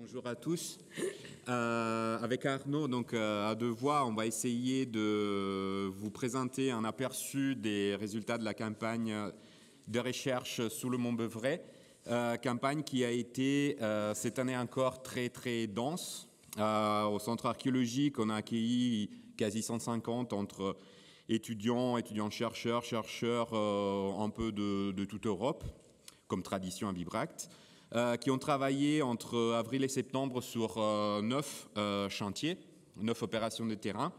bonjour à tous. Euh, avec Arnaud, donc euh, à deux voix, on va essayer de vous présenter un aperçu des résultats de la campagne de recherche sous le Mont Beuvray, euh, campagne qui a été cette année encore très très dense. au centre archéologique, on a accueilli quasi 150 entre étudiants, étudiants chercheurs, chercheurs un peu de, toute Europe, comme tradition à Bibracte. Euh, qui ont travaillé entre euh, avril et septembre sur euh, neuf chantiers, neuf opérations de terrain.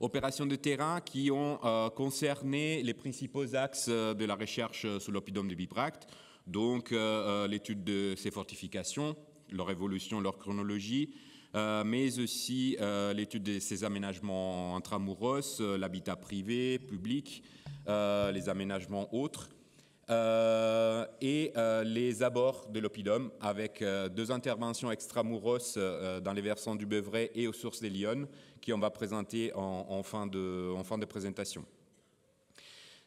Opérations de terrain qui ont concerné les principaux axes de la recherche sous l'Opidum de Bibracte, donc l'étude de ces fortifications, leur évolution, leur chronologie, mais aussi l'étude de ces aménagements intramuros, l'habitat privé, public, les aménagements autres. Euh, et euh, les abords de l'oppidum avec euh, deux interventions extramuros dans les versants du Beuvray et aux sources des Lyonnes qui on va présenter en, fin, de, présentation.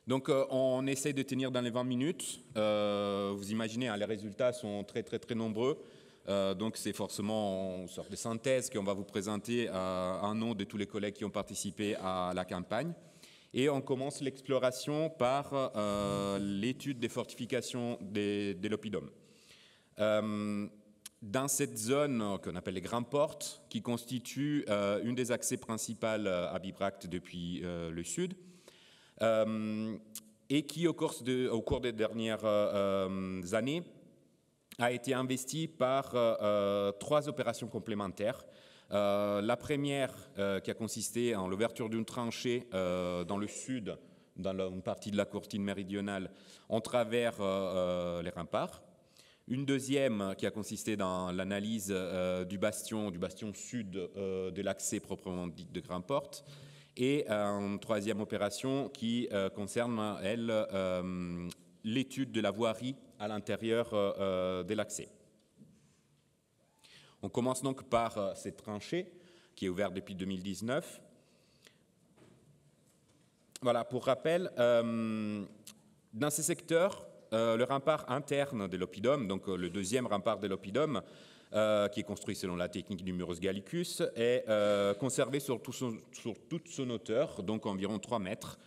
Donc on essaie de tenir dans les 20 minutes. vous imaginez, hein, les résultats sont très très très nombreux. donc c'est forcément une sorte de synthèse qu'on va vous présenter un nom de tous les collègues qui ont participé à la campagne. Et on commence l'exploration par euh, l'étude des fortifications des, Lopidum. Euh, dans cette zone euh, qu'on appelle les Grandes Portes, qui constitue euh, une des accès principales à Bibracte depuis le sud, et qui, au cours, au cours des dernières années, a été investi par trois opérations complémentaires euh, la première, euh, qui a consisté en l'ouverture d'une tranchée euh, dans le sud, dans une partie de la courtine méridionale, en travers les remparts. Une deuxième, qui a consisté dans l'analyse du bastion, du bastion sud de l'accès proprement dit de Porte, Et une troisième opération qui concerne, elle, l'étude de la voirie à l'intérieur de l'accès. On commence donc par euh, cette tranchée qui est ouverte depuis 2019. Voilà, pour rappel, euh, dans ces secteurs, euh, le rempart interne de l'Opidum, donc le deuxième rempart de l'Opidum, qui est construit selon la technique du Murus Gallicus, est conservé sur, sur, toute son hauteur, donc environ 3 mètres,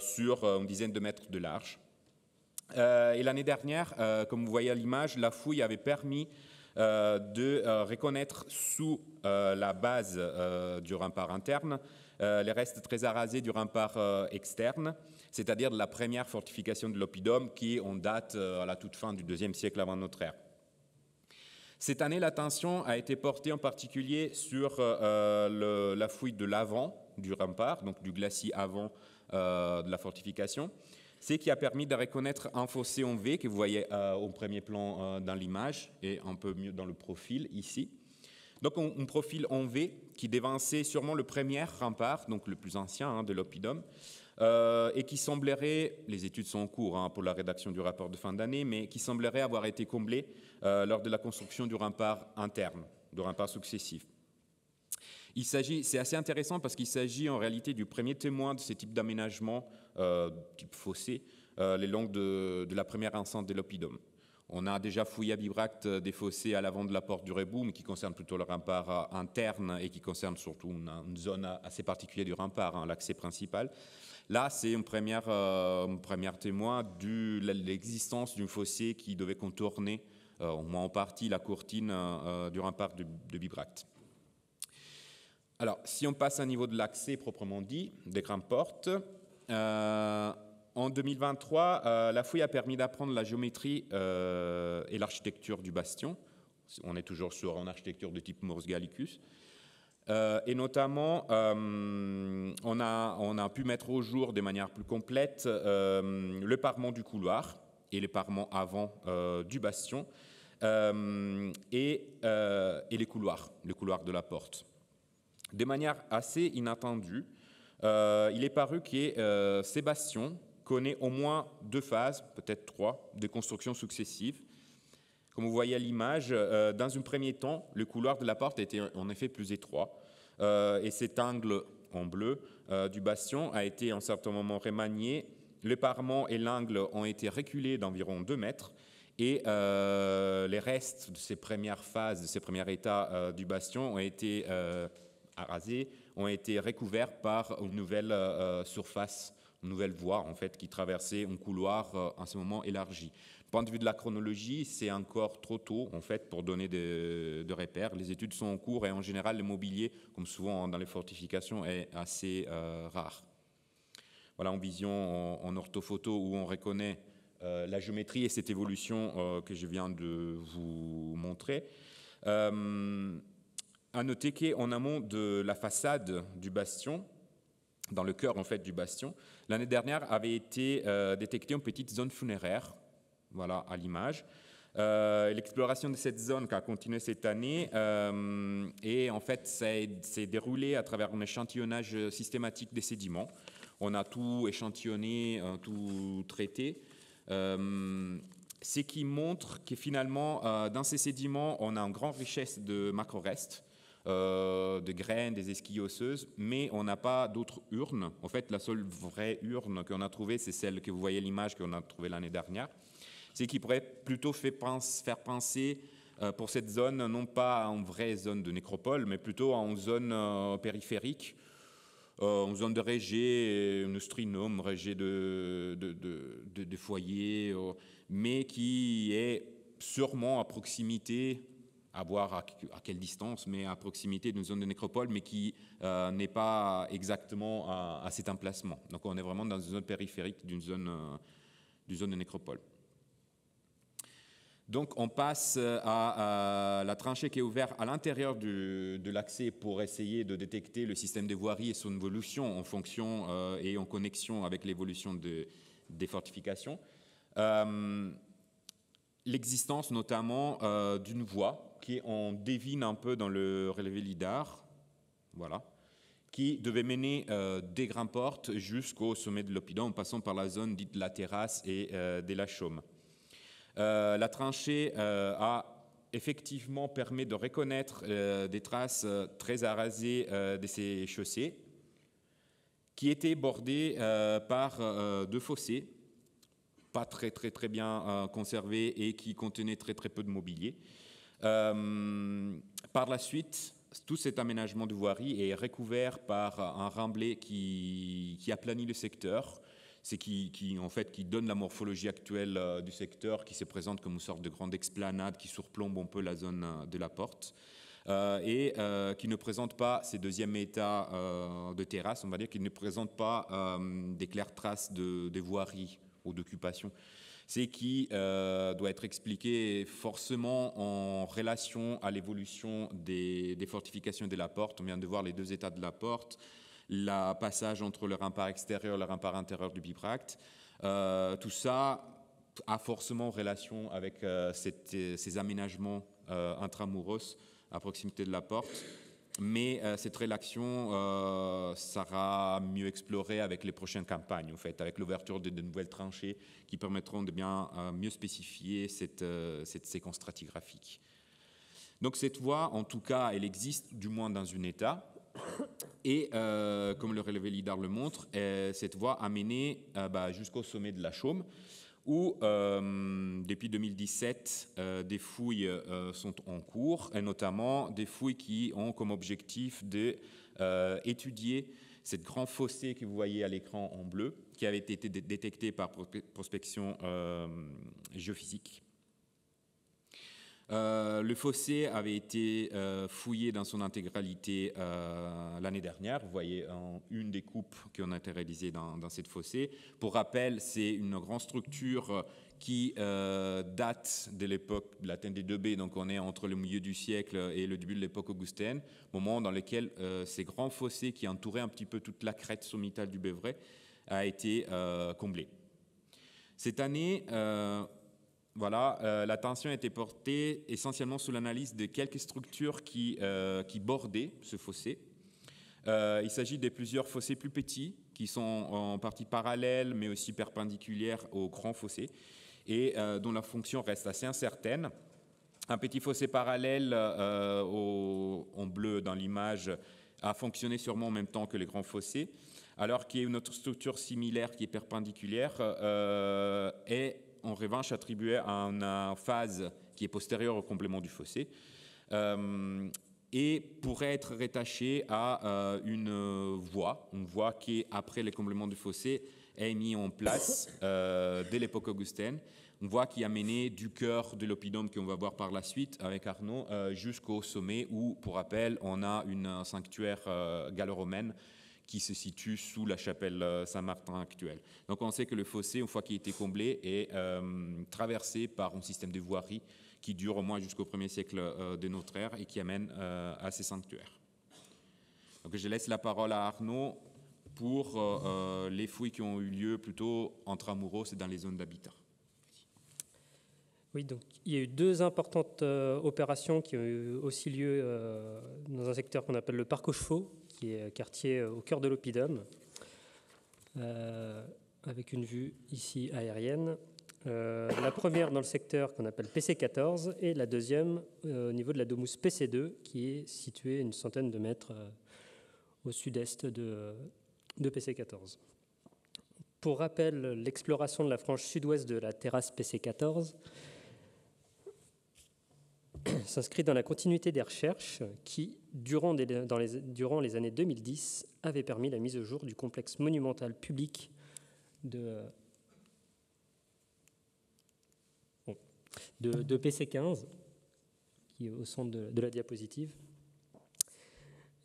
sur une dizaine de mètres de large. et l'année dernière, comme vous voyez à l'image, la fouille avait permis euh, de euh, reconnaître sous euh, la base du rempart interne les restes très arasés du rempart externe, c'est-à-dire de la première fortification de l'oppidum qui en date à la toute fin du IIe siècle avant notre ère. Cette année, l'attention a été portée en particulier sur la fouille de l'avant du rempart, donc du glacis avant de la fortification, ce qui a permis de reconnaître un fossé en V que vous voyez euh, au premier plan euh, dans l'image et un peu mieux dans le profil ici. Donc un, profil en V qui dévançait sûrement le premier rempart, donc le plus ancien hein, de l'oppidum, euh, et qui semblerait, les études sont en cours hein, pour la rédaction du rapport de fin d'année, mais qui semblerait avoir été comblé lors de la construction du rempart interne, du rempart successif s'agit, c'est assez intéressant parce qu'il s'agit en réalité du premier témoin de ce type d'aménagement euh, type fossé, euh, les langues de, la première enceinte de l'Oppidum. On a déjà fouillé à Bibracte euh, des fossés à l'avant de la porte du Reboum mais qui concernent plutôt le rempart interne et qui concernent surtout une, zone assez particulière du rempart, hein, l'accès principal. Là, c'est une première, première témoin de l'existence d'un fossé qui devait contourner, au moins en partie, la courtine du rempart de, de Bibracte. Alors, si on passe un niveau de l'accès proprement dit, des grandes portes, euh, en 2023, euh, la fouille a permis d'apprendre la géométrie euh, et l'architecture du bastion. On est toujours sur une architecture de type Morse Gallicus. et notamment, on, a, pu mettre au jour de manière plus complète le parement du couloir et le parement avant du bastion et, et, les couloirs, le couloir de la porte. De manière assez inattendue, euh, il est paru que euh, Sébastien connaît au moins deux phases, peut-être trois, de construction successives. Comme vous voyez à l'image, euh, dans un premier temps, le couloir de la porte était en effet plus étroit, euh, et cet angle en bleu du bastion a été en certains moments remanié. Le parement et l'angle ont été reculés d'environ 2 mètres, et les restes de ces premières phases, de ces premiers états du bastion ont été Arasés ont été recouverts par une nouvelle euh, surface, une nouvelle voie en fait qui traversait un couloir euh, en ce moment élargi. Du point de vue de la chronologie, c'est encore trop tôt en fait pour donner de, de, repères. Les études sont en cours et en général le mobilier, comme souvent dans les fortifications, est assez euh, rare. Voilà en vision en, orthophoto où on reconnaît la géométrie et cette évolution que je viens de vous montrer. À noter qu'en amont de la façade du bastion, dans le cœur en fait du bastion, l'année dernière avait été euh, détectée une petite zone funéraire, voilà à l'image. Euh, l'exploration de cette zone qui a continué cette année euh, et en fait s'est déroulée à travers un échantillonnage systématique des sédiments. On a tout échantillonné, euh, tout traité. ce qui montre que finalement, dans ces sédiments, on a une grande richesse de macro-restes euh, de graines, des esquilles osseuses, mais on n'a pas d'autres urnes. En fait, la seule vraie urne qu'on a trouvée, c'est celle que vous voyez l'image qu'on a trouvée l'année dernière. C'est qui pourrait plutôt faire penser euh, pour cette zone, non pas en vraie zone de nécropole, mais plutôt en zone euh, périphérique, en zone de régée, une strinome régée de, de, de foyers, mais qui est sûrement à proximité à voir à, quelle distance, mais à proximité d'une zone de nécropole, mais qui euh, n'est pas exactement à, cet emplacement. Donc on est vraiment dans une zone périphérique d'une zone, euh, zone de nécropole. Donc on passe euh, à, la tranchée qui est ouverte à l'intérieur de l'accès pour essayer de détecter le système des voiries et son évolution en fonction et en connexion avec l'évolution de, des fortifications. L'existence notamment d'une voie qui on devine un peu dans le relevé LIDAR, voilà, qui devait mener euh, des grands portes jusqu'au sommet de l'Opidon, en passant par la zone dite de la terrasse et de euh, des la chaume. Euh, la tranchée a effectivement permis de reconnaître des traces très arasées de ces chaussées, qui étaient bordées par deux fossés, pas très très très bien conservés et qui contenaient très très peu de mobilier. Euh, par la suite, tout cet aménagement de voirie est recouvert par un remblai qui, qui aplanit le secteur. C'est qui, en fait, qui donne la morphologie actuelle euh, du secteur, qui se présente comme une sorte de grande explanade qui surplombe un peu la zone euh, de la porte. et qui ne présente pas ces deuxièmes états de terrasse, on va dire, qui ne présente pas des claires traces de, de voirie ou d'occupation c'est qui euh, doit être expliqué forcément en relation à l'évolution des, fortifications de la porte. On vient de voir les deux états de la porte, le passage entre le rempart extérieur et le rempart intérieur du bibracte. Euh, tout ça a forcément relation avec euh, ces aménagements intramuros à proximité de la porte mais euh, cette rédaction euh, sera mieux explorée avec les prochaines campagnes, en fait, avec l'ouverture de, de, nouvelles tranchées qui permettront de bien euh, mieux spécifier cette, cette, séquence stratigraphique. Donc cette voie, en tout cas, elle existe du moins dans un État. Et comme le relevé LIDAR le montre, cette voie a mené bah, jusqu'au sommet de la Chaume où, euh, depuis 2017, euh, des fouilles euh, sont en cours, et notamment des fouilles qui ont comme objectif d'étudier cette grand fossé que vous voyez à l'écran en bleu, qui avait été détecté par prospection géophysique euh, le fossé avait été euh, fouillé dans son intégralité euh, l'année dernière. Vous voyez une des coupes qui a été réalisées dans, dans, cette fossé. Pour rappel, c'est une grande structure qui date de l'époque de la des deux b donc on est entre le milieu du siècle et le début de l'époque augustaine moment dans lequel ces grands fossés qui entouraient un petit peu toute la crête sommitale du Bévray a été comblé. Cette année, voilà, euh, l'attention était portée essentiellement sous l'analyse de quelques structures qui, euh, bordaient ce fossé. Euh, il s'agit de plusieurs fossés plus petits, qui sont en partie parallèles, mais aussi perpendiculaires aux grands fossé, et euh, dont la fonction reste assez incertaine. Un petit fossé parallèle au, en bleu dans l'image a fonctionné sûrement en même temps que les grands fossés, alors qu'il y a une autre structure similaire qui est perpendiculaire, et en revanche attribuée à une phase qui est postérieure au complément du fossé euh, et pourrait être rattaché à euh, une voie, une voie qui, après les compléments du fossé, est mise en place euh, dès l'époque augustaine. Une voie qui a mené du cœur de que qu'on va voir par la suite avec Arnaud, jusqu'au sommet où, pour rappel, on a un sanctuaire gallo-romaine qui se situe sous la chapelle euh, Saint-Martin actuelle. Donc on sait que le fossé, une fois qu'il a été comblé, est euh, traversé par un système de voirie qui dure au moins jusqu'au 1er siècle euh, de notre ère et qui amène à ces sanctuaires. Donc je laisse la parole à Arnaud pour les fouilles qui ont eu lieu plutôt entre Amouros et dans les zones d'habitat. Oui, donc il y a eu deux importantes opérations qui ont eu aussi lieu dans un secteur qu'on appelle le parc aux chevaux, qui est euh, quartier euh, au cœur de l'Opidum, euh, avec une vue ici aérienne. la première dans le secteur qu'on appelle PC14 et la deuxième au niveau de la Domus PC2 qui est située une centaine de mètres au sud-est de PC14. Pour rappel, l'exploration de la frange sud-ouest de la terrasse PC14 s'inscrit dans la continuité des recherches qui, durant, dans les, durant, les, années 2010 avait permis la mise au jour du complexe monumental public de, de, PC15, qui est au centre de, la diapositive.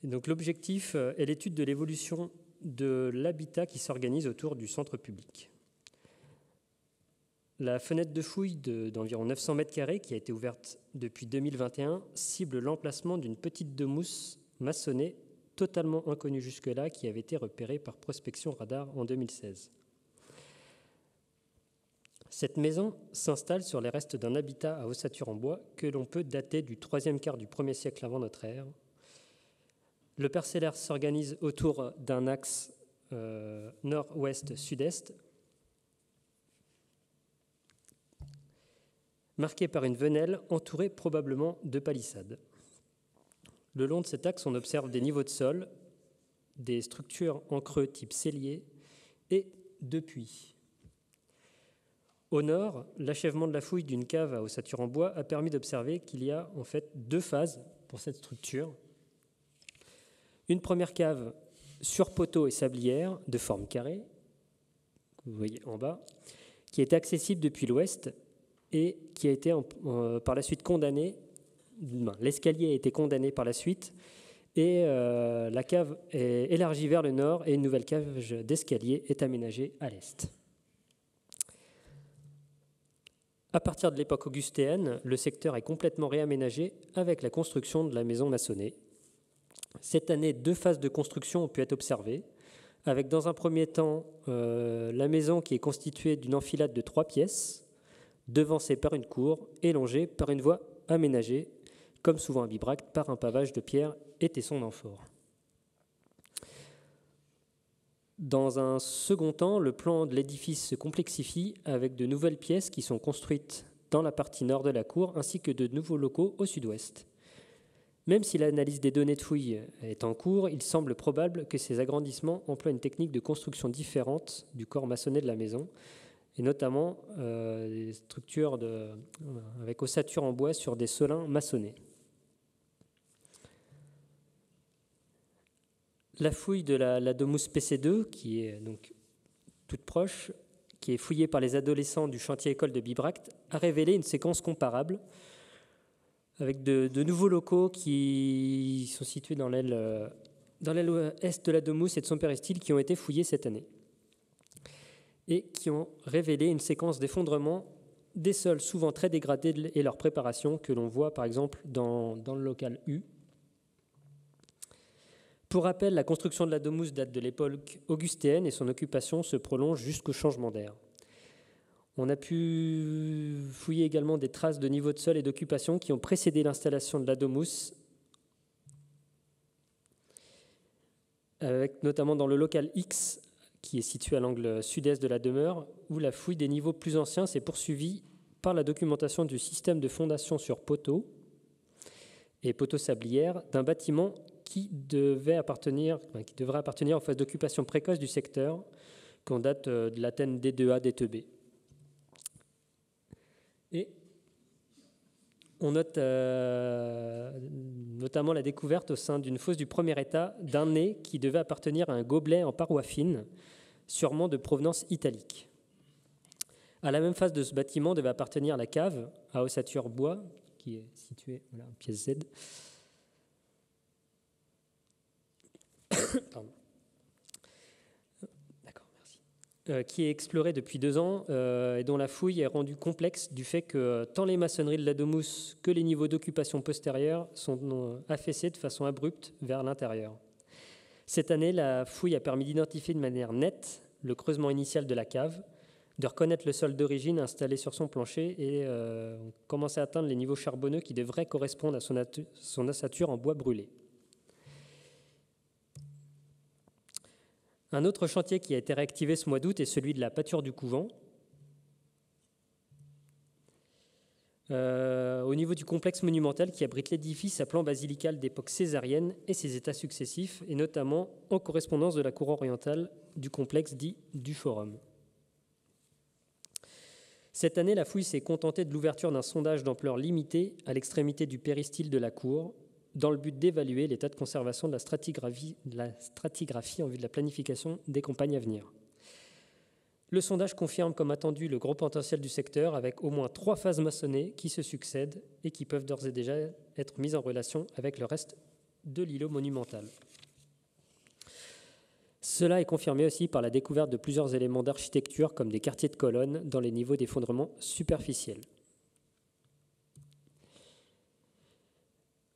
donc l'objectif euh, est l'étude de l'évolution de l'habitat qui s'organise autour du centre public. La fenêtre de fouille d'environ 900 mètres carrés, qui a été ouverte depuis 2021, cible l'emplacement d'une petite demousse maçonnée totalement inconnue jusque-là, qui avait été repérée par prospection radar en 2016. Cette maison s'installe sur les restes d'un habitat à ossature en bois que l'on peut dater du troisième quart du premier siècle avant notre ère. Le parcellaire s'organise autour d'un axe euh, nord-ouest-sud-est marquée par une venelle entourée probablement de palissades. Le long de cet axe, on observe des niveaux de sol, des structures en creux type cellier et deux puits. Au nord, l'achèvement de la fouille d'une cave à ossature en bois a permis d'observer qu'il y a en fait deux phases pour cette structure. Une première cave sur poteau et sablière de forme carrée, que vous voyez en bas, qui est accessible depuis l'ouest et qui a été euh, par la suite condamné. L'escalier a été condamné par la suite et euh, la cave est élargie vers le nord et une nouvelle cage d'escalier est aménagée à l'est. À partir de l'époque augustéenne, le secteur est complètement réaménagé avec la construction de la maison maçonnée. Cette année, deux phases de construction ont pu être observées, avec dans un premier temps euh, la maison qui est constituée d'une enfilade de trois pièces, devancé par une cour et par une voie aménagée, comme souvent un Bibracte, par un pavage de pierre était son amphore. Dans un second temps, le plan de l'édifice se complexifie avec de nouvelles pièces qui sont construites dans la partie nord de la cour ainsi que de nouveaux locaux au sud-ouest. Même si l'analyse des données de fouilles est en cours, il semble probable que ces agrandissements emploient une technique de construction différente du corps maçonné de la maison, et notamment euh, des structures avec ossature en bois sur des solins maçonnés. La fouille de la, la Domus PC2, qui est donc toute proche, qui est fouillée par les adolescents du chantier école de Bibract a révélé une séquence comparable avec de, nouveaux locaux qui sont situés dans l'aile euh, est de la Domus et de son péristyle qui ont été fouillés cette année et qui ont révélé une séquence d'effondrement des sols souvent très dégradés et leur préparation que l'on voit par exemple dans, le local U. Pour rappel, la construction de la domus date de l'époque augustéenne et son occupation se prolonge jusqu'au changement d'air. On a pu fouiller également des traces de niveau de sol et d'occupation qui ont précédé l'installation de la domus notamment dans le local X, qui est situé à l'angle sud-est de la demeure, où la fouille des niveaux plus anciens s'est poursuivie par la documentation du système de fondation sur poteaux et poteaux sablières d'un bâtiment qui, devait appartenir, qui devrait appartenir en phase d'occupation précoce du secteur, qu'on date euh, de l'Athènes D2A, D2B on note euh, notamment la découverte au sein d'une fosse du premier état d'un nez qui devait appartenir à un gobelet en parois fine, sûrement de provenance italique. À la même phase de ce bâtiment devait appartenir la cave à ossature bois, qui est située en pièce Z. Pardon. Euh, qui est explorée depuis deux ans euh, et dont la fouille est rendue complexe du fait que euh, tant les maçonneries de la Domus que les niveaux d'occupation postérieure sont affaissés de façon abrupte vers l'intérieur. Cette année, la fouille a permis d'identifier de manière nette le creusement initial de la cave, de reconnaître le sol d'origine installé sur son plancher et commencer à atteindre les niveaux charbonneux qui devraient correspondre à son, son en bois brûlé. Un autre chantier qui a été réactivé ce mois d'août est celui de la pâture du couvent. Euh, au niveau du complexe monumental qui abrite l'édifice à plan basilical d'époque césarienne et ses états successifs, et notamment en correspondance de la cour orientale du complexe dit du Forum. Cette année, la fouille s'est contentée de l'ouverture d'un sondage d'ampleur limitée à l'extrémité du péristyle de la cour, dans le but d'évaluer l'état de conservation de la, stratigraphie, en vue de la planification des campagnes à venir. Le sondage confirme comme attendu le gros potentiel du secteur avec au moins trois phases maçonnées qui se succèdent et qui peuvent d'ores et déjà être mises en relation avec le reste de l'îlot monumental. Cela est confirmé aussi par la découverte de plusieurs éléments d'architecture comme des quartiers de colonnes dans les niveaux d'effondrement superficiels.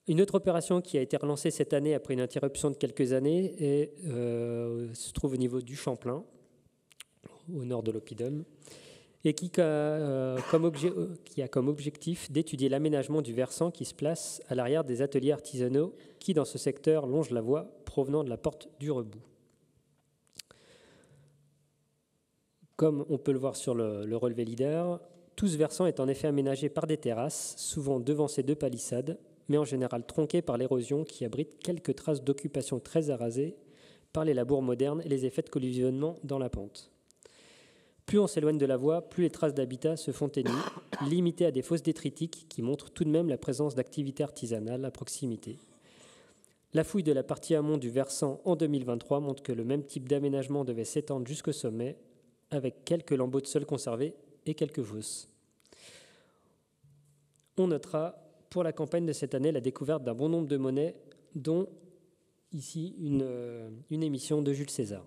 Une autre opération qui a été relancée cette année après une interruption de quelques années euh, se trouve au niveau du Champlain, au nord de l'Opidum, et euh, qui, a comme objectif d'étudier l'aménagement du versant qui se place à l'arrière des ateliers artisanaux qui, dans ce secteur, longent la voie provenant de la porte du Rebout. Comme on peut le voir sur le, le relevé leader, tout ce versant est en effet aménagé par des terrasses, souvent devant ces deux palissades, mais en général tronquée par l'érosion qui abrite quelques traces d'occupation très arasées par les labours modernes et les effets de collisionnement dans la pente. Plus on s'éloigne de la voie, plus les traces d'habitat se font ténues, limitées à des fosses détritiques qui montrent tout de même la présence d'activités artisanales à proximité. La fouille de la partie amont du versant en 2023 montre que le même type d'aménagement devait s'étendre jusqu'au sommet, avec quelques lambeaux de sol conservés et quelques fosses. On notera pour la campagne de cette année la découverte d'un bon nombre de monnaies, dont ici une, euh, émission de Jules César.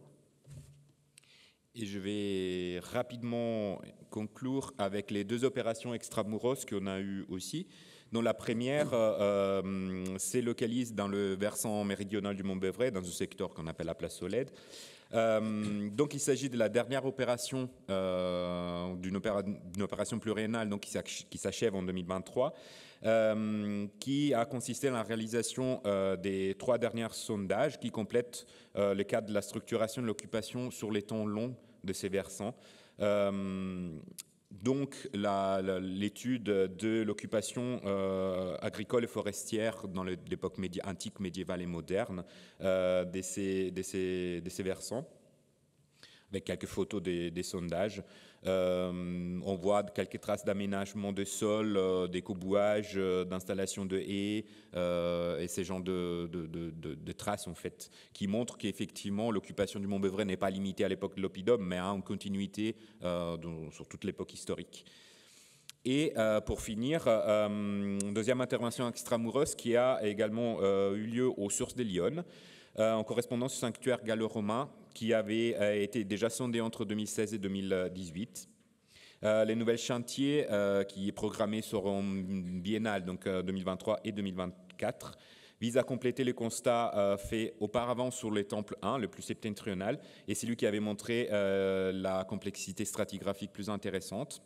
Et je vais rapidement conclure avec les deux opérations extramuros qu'on a eues aussi, dont la première euh, euh localise dans le versant méridional du Mont Bévray, dans un secteur qu'on appelle la Place Solède. Euh, donc il s'agit de la dernière opération, d'une opération pluriannuelle, donc, qui s'achève en 2023. Euh, qui a consisté à la réalisation euh, des trois derniers sondages qui complètent euh, le cadre de la structuration de l'occupation sur les temps longs de ces versants. Donc, l'étude de l'occupation agricole et forestière dans l'époque antique, médiévale et moderne de, ces, versants avec quelques photos des, sondages. Euh, on voit quelques traces d'aménagement de sol, euh, des coubouages, euh, d'installation de haies, et ces genres de, traces, en fait, qui montrent qu'effectivement, l'occupation du Mont Beuvray n'est pas limitée à l'époque de l'Opidum mais a une continuité sur toute l'époque historique. Et pour finir, deuxième intervention extramoureuse qui a également eu lieu aux sources des Lyonnes, en correspondance au sanctuaire gallo-romain qui avait euh, été déjà sondé entre 2016 et 2018. Euh, les nouveaux chantiers euh, qui est programmés seront biennales, donc 2023 et 2024, visent à compléter les constats faits auparavant sur les temples 1, le plus septentrional, et c'est lui qui avait montré la complexité stratigraphique plus intéressante,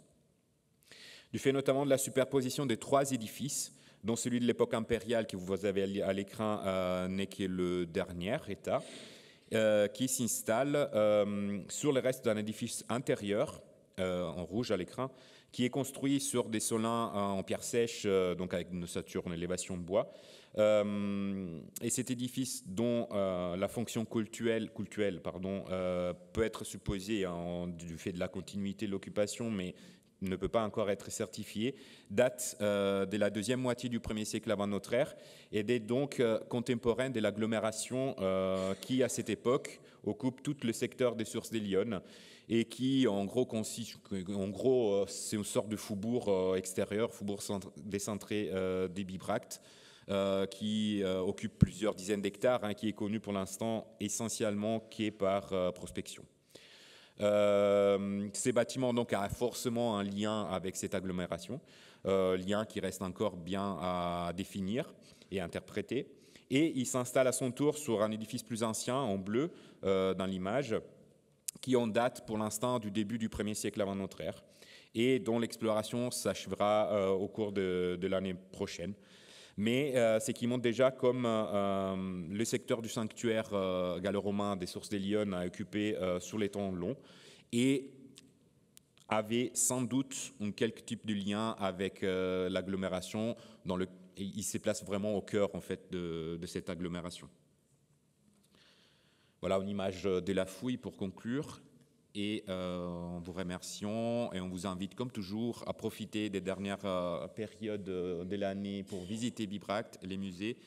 du fait notamment de la superposition des trois édifices, dont celui de l'époque impériale que vous avez à l'écran n'est que le dernier état, euh, qui s'installe euh, sur les restes d'un édifice intérieur, euh, en rouge à l'écran, qui est construit sur des solins en pierre sèche, donc avec une ossature en élévation de bois. et cet édifice, dont la fonction cultuelle, pardon, peut être supposée hein, du fait de la continuité de l'occupation, mais ne peut pas encore être certifié, date euh, de la deuxième moitié du premier siècle avant notre ère et est donc euh, contemporaine de l'agglomération euh, qui, à cette époque, occupe tout le secteur des sources des Lyonnes et qui, en gros, consiste, en gros c'est une sorte de faubourg extérieur, faubourg décentré des Bibractes, qui occupe plusieurs dizaines d'hectares, hein, qui est connu pour l'instant essentiellement qui par prospection. Euh, ces bâtiments donc a forcément un lien avec cette agglomération, euh, lien qui reste encore bien à définir et interpréter. Et il s'installe à son tour sur un édifice plus ancien, en bleu, euh, dans l'image, qui en date pour l'instant du début du 1er siècle avant notre ère, et dont l'exploration s'achèvera au cours de l'année prochaine mais euh, c'est ce qui montre déjà comme euh, euh, le secteur du sanctuaire gallo-romain des sources des Lyonnes a occupé sur les temps longs et avait sans doute un quelque type de lien avec l'agglomération dans le il se place vraiment au cœur en fait de, de cette agglomération. Voilà une image de la fouille pour conclure. Et euh, on vous remercions et on vous invite, comme toujours, à profiter des dernières euh, périodes euh, de l'année pour visiter Bibracte, les musées,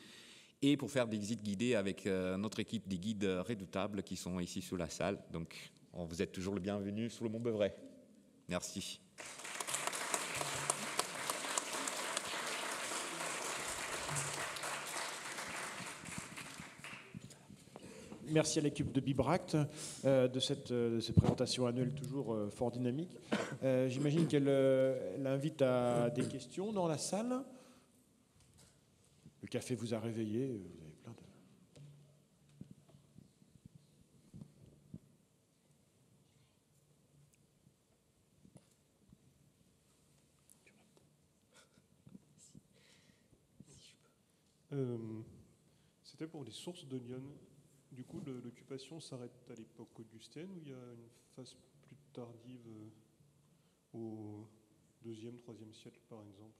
et pour faire des visites guidées avec notre équipe des guides redoutables qui sont ici sous la salle. Donc, on vous êtes toujours le bienvenu sous le Mont-Beuvray. Merci. Merci à l'équipe de Bibract euh, euh, de, cette, présentation annuelle toujours euh, fort dynamique. J'imagine qu'elle invite à des questions dans la salle. Le café vous a réveillé, vous avez plein de... C'était pour les sources d'oignons du coup, l'occupation s'arrête à l'époque augustaine ou il y a une phase plus tardive euh, au deuxième, troisième siècle, par exemple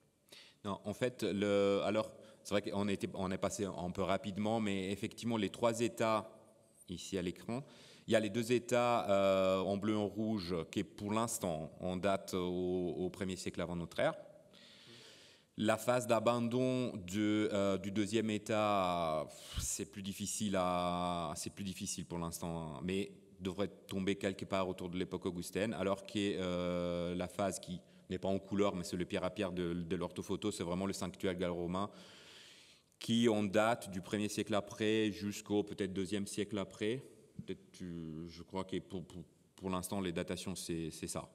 non, en fait, le, alors c'est vrai qu'on était, on est passé un peu rapidement, mais effectivement, les trois États ici à l'écran, il y a les deux États euh, en bleu et en rouge qui, pour l'instant, on date au, au, premier siècle avant notre ère. La phase d'abandon euh, du deuxième état, c'est plus difficile pour l'instant, hein. mais devrait tomber quelque part autour de l'époque augustaine, alors que euh, la phase qui n'est pas en couleur, mais c'est le pierre à pierre de, l'orthophoto, c'est vraiment le sanctuaire gallo-romain, qui en date du 1er siècle après jusqu'au peut-être 2 siècle après. je crois que pour l'instant, les datations, c'est ça.